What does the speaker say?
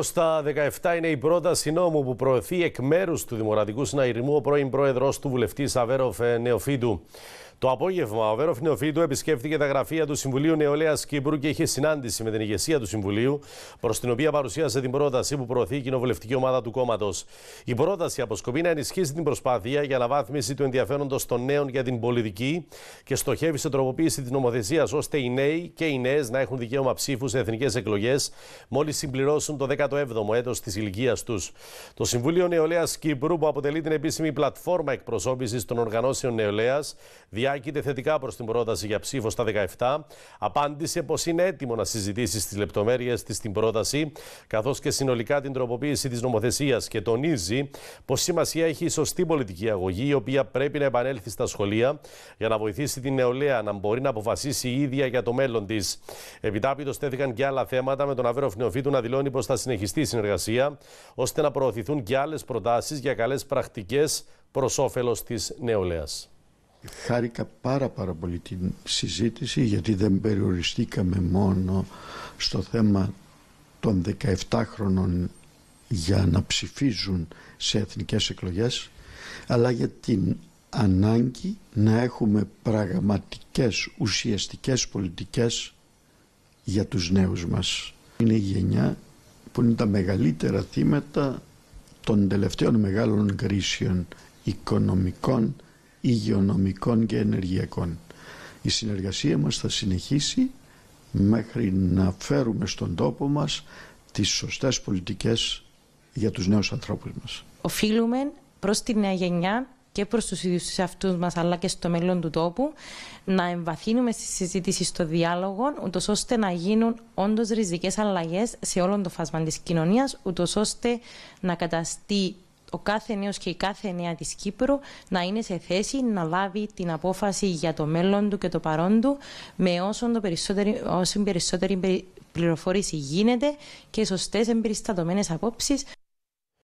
Στα 17 είναι η πρόταση νόμου που προωθεί εκ μέρους του Δημοκρατικού Συναγερμού ο πρώην πρόεδρος του βουλευτής Αβέροφ Νεοφίντου. Το απόγευμα, ο Βέροφ Νεοφίτου επισκέφθηκε τα γραφεία του Συμβουλίου Νεολαίας Κύπρου και είχε συνάντηση με την ηγεσία του Συμβουλίου, προς την οποία παρουσίασε την πρόταση που προωθεί η κοινοβουλευτική ομάδα του κόμματος. Η πρόταση αποσκοπεί να ενισχύσει την προσπάθεια για αναβάθμιση του ενδιαφέροντος των νέων για την πολιτική και στοχεύει σε τροποποίηση της νομοθεσίας ώστε οι νέοι και οι νέες να έχουν δικαίωμα ψήφου σε εθνικές εκλογές μόλις συμπληρώσουν το 17ο έτος της ηλικίας τους. Το Συμβούλιο Νεολαίας Κύπρου, που αποτελεί την επίσημη πλατφόρμα εκπροσώπησης των οργανώσεων νεολαίας, Κυριάκη θετικά προς την πρόταση για ψήφο στα 17, απάντησε πως είναι έτοιμο να συζητήσει τι λεπτομέρειες της στην πρόταση, καθώς και συνολικά την τροποποίηση της νομοθεσίας και τονίζει πως σημασία έχει η σωστή πολιτική αγωγή, η οποία πρέπει να επανέλθει στα σχολεία για να βοηθήσει την νεολαία να μπορεί να αποφασίσει η ίδια για το μέλλον της. Επιτάπητος τέθηκαν και άλλα θέματα με τον Αβέρο Φνεοφίτου να δηλώνει πως θα συνεχιστεί η συνεργασία ώστε να προωθηθούν και άλλες προτάσεις για καλές πρακτικές προς όφελος της νεολαίας. Χάρηκα πάρα πάρα πολύ την συζήτηση γιατί δεν περιοριστήκαμε μόνο στο θέμα των 17χρονων για να ψηφίζουν σε εθνικές εκλογές αλλά για την ανάγκη να έχουμε πραγματικές ουσιαστικές πολιτικές για τους νέους μας. Είναι η γενιά που είναι τα μεγαλύτερα θύματα των τελευταίων μεγάλων κρίσεων οικονομικών υγειονομικών και ενεργειακών. Η συνεργασία μας θα συνεχίσει μέχρι να φέρουμε στον τόπο μας τις σωστές πολιτικές για τους νέους ανθρώπους μας. Οφείλουμε προς την νέα γενιά και προς τους ίδιους αυτούς μας αλλά και στο μέλλον του τόπου να εμβαθύνουμε στη συζήτηση στο διάλογο ούτως ώστε να γίνουν όντως ριζικές αλλαγές σε όλο το φάσμα της κοινωνίας ούτως ώστε να καταστεί ο κάθε νέος και η κάθε νέα της Κύπρου να είναι σε θέση να λάβει την απόφαση για το μέλλον του και το παρόν του με όσο το περισσότερη, όσο περισσότερη πληροφόρηση γίνεται και σωστές εμπεριστατωμένες απόψεις.